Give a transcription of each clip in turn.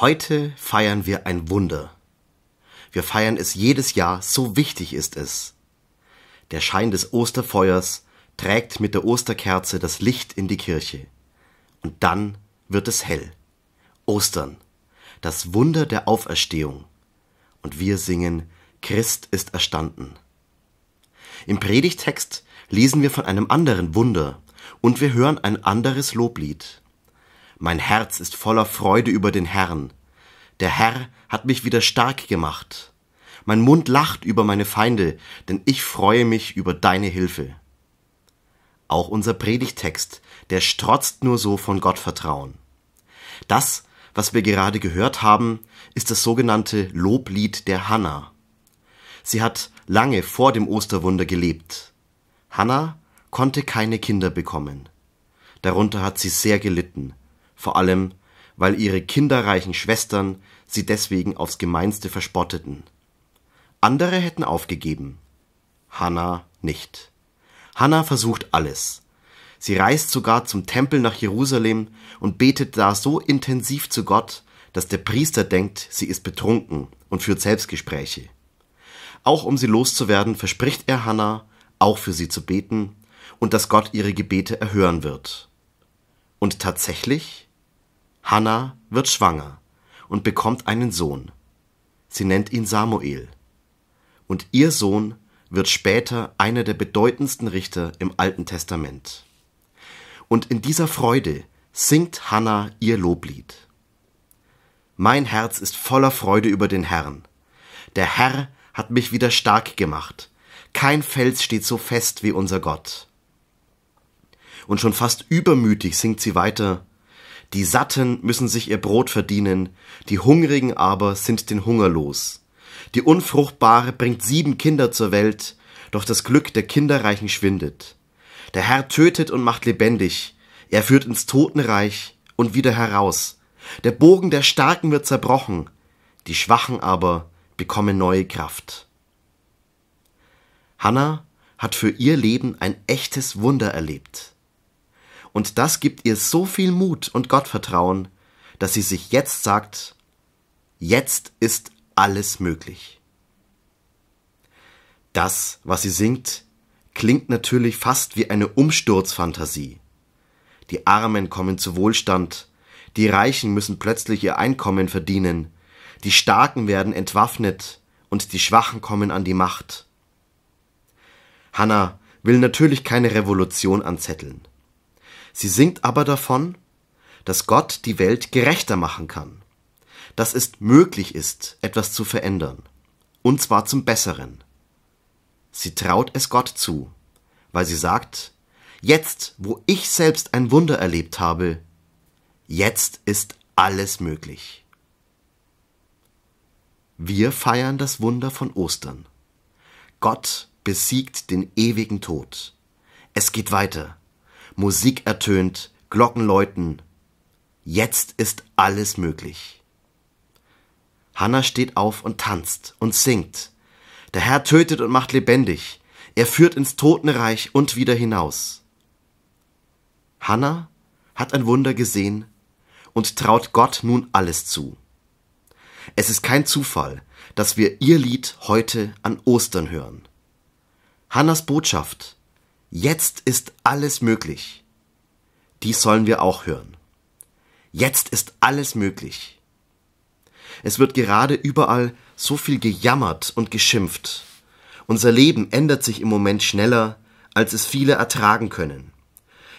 Heute feiern wir ein Wunder. Wir feiern es jedes Jahr, so wichtig ist es. Der Schein des Osterfeuers trägt mit der Osterkerze das Licht in die Kirche. Und dann wird es hell. Ostern, das Wunder der Auferstehung. Und wir singen, Christ ist erstanden. Im Predigtext lesen wir von einem anderen Wunder und wir hören ein anderes Loblied. Mein Herz ist voller Freude über den Herrn. Der Herr hat mich wieder stark gemacht. Mein Mund lacht über meine Feinde, denn ich freue mich über deine Hilfe. Auch unser Predigtext, der strotzt nur so von Gottvertrauen. Das, was wir gerade gehört haben, ist das sogenannte Loblied der Hanna. Sie hat lange vor dem Osterwunder gelebt. Hanna konnte keine Kinder bekommen. Darunter hat sie sehr gelitten vor allem weil ihre kinderreichen Schwestern sie deswegen aufs gemeinste verspotteten. Andere hätten aufgegeben. Hannah nicht. Hannah versucht alles. Sie reist sogar zum Tempel nach Jerusalem und betet da so intensiv zu Gott, dass der Priester denkt, sie ist betrunken und führt Selbstgespräche. Auch um sie loszuwerden, verspricht er Hannah, auch für sie zu beten und dass Gott ihre Gebete erhören wird. Und tatsächlich? Hannah wird schwanger und bekommt einen Sohn. Sie nennt ihn Samuel. Und ihr Sohn wird später einer der bedeutendsten Richter im Alten Testament. Und in dieser Freude singt Hannah ihr Loblied. Mein Herz ist voller Freude über den Herrn. Der Herr hat mich wieder stark gemacht. Kein Fels steht so fest wie unser Gott. Und schon fast übermütig singt sie weiter die Satten müssen sich ihr Brot verdienen, die Hungrigen aber sind den Hunger los. Die Unfruchtbare bringt sieben Kinder zur Welt, doch das Glück der Kinderreichen schwindet. Der Herr tötet und macht lebendig, er führt ins Totenreich und wieder heraus. Der Bogen der Starken wird zerbrochen, die Schwachen aber bekommen neue Kraft. Hannah hat für ihr Leben ein echtes Wunder erlebt und das gibt ihr so viel Mut und Gottvertrauen, dass sie sich jetzt sagt, jetzt ist alles möglich. Das, was sie singt, klingt natürlich fast wie eine Umsturzfantasie. Die Armen kommen zu Wohlstand, die Reichen müssen plötzlich ihr Einkommen verdienen, die Starken werden entwaffnet und die Schwachen kommen an die Macht. Hannah will natürlich keine Revolution anzetteln. Sie singt aber davon, dass Gott die Welt gerechter machen kann, dass es möglich ist, etwas zu verändern, und zwar zum Besseren. Sie traut es Gott zu, weil sie sagt, jetzt, wo ich selbst ein Wunder erlebt habe, jetzt ist alles möglich. Wir feiern das Wunder von Ostern. Gott besiegt den ewigen Tod. Es geht weiter. Musik ertönt, Glocken läuten. Jetzt ist alles möglich. Hannah steht auf und tanzt und singt. Der Herr tötet und macht lebendig. Er führt ins Totenreich und wieder hinaus. Hannah hat ein Wunder gesehen und traut Gott nun alles zu. Es ist kein Zufall, dass wir ihr Lied heute an Ostern hören. Hannas Botschaft Jetzt ist alles möglich. Dies sollen wir auch hören. Jetzt ist alles möglich. Es wird gerade überall so viel gejammert und geschimpft. Unser Leben ändert sich im Moment schneller, als es viele ertragen können.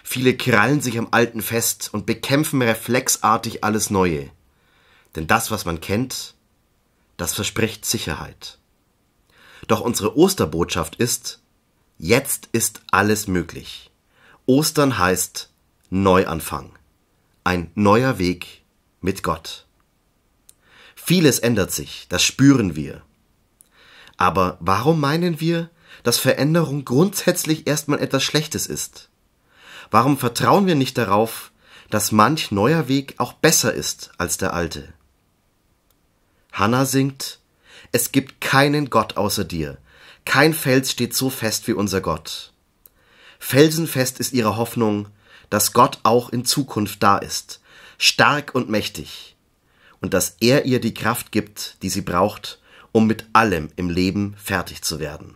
Viele krallen sich am Alten fest und bekämpfen reflexartig alles Neue. Denn das, was man kennt, das verspricht Sicherheit. Doch unsere Osterbotschaft ist, Jetzt ist alles möglich. Ostern heißt Neuanfang. Ein neuer Weg mit Gott. Vieles ändert sich, das spüren wir. Aber warum meinen wir, dass Veränderung grundsätzlich erstmal etwas Schlechtes ist? Warum vertrauen wir nicht darauf, dass manch neuer Weg auch besser ist als der alte? Hannah singt, es gibt keinen Gott außer dir, kein Fels steht so fest wie unser Gott. Felsenfest ist ihre Hoffnung, dass Gott auch in Zukunft da ist, stark und mächtig, und dass er ihr die Kraft gibt, die sie braucht, um mit allem im Leben fertig zu werden.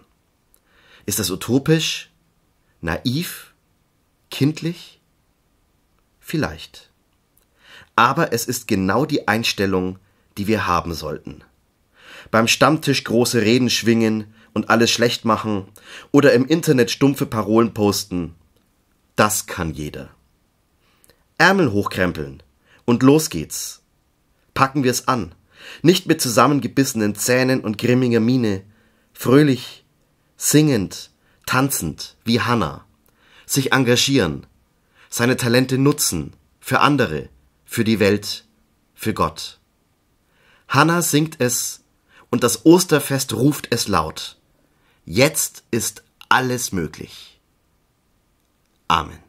Ist das utopisch? Naiv? Kindlich? Vielleicht. Aber es ist genau die Einstellung, die wir haben sollten. Beim Stammtisch große Reden schwingen, und alles schlecht machen oder im Internet stumpfe Parolen posten. Das kann jeder. Ärmel hochkrempeln und los geht's. Packen wir's an, nicht mit zusammengebissenen Zähnen und grimmiger Miene, fröhlich, singend, tanzend wie Hannah, sich engagieren, seine Talente nutzen für andere, für die Welt, für Gott. Hannah singt es und das Osterfest ruft es laut. Jetzt ist alles möglich. Amen.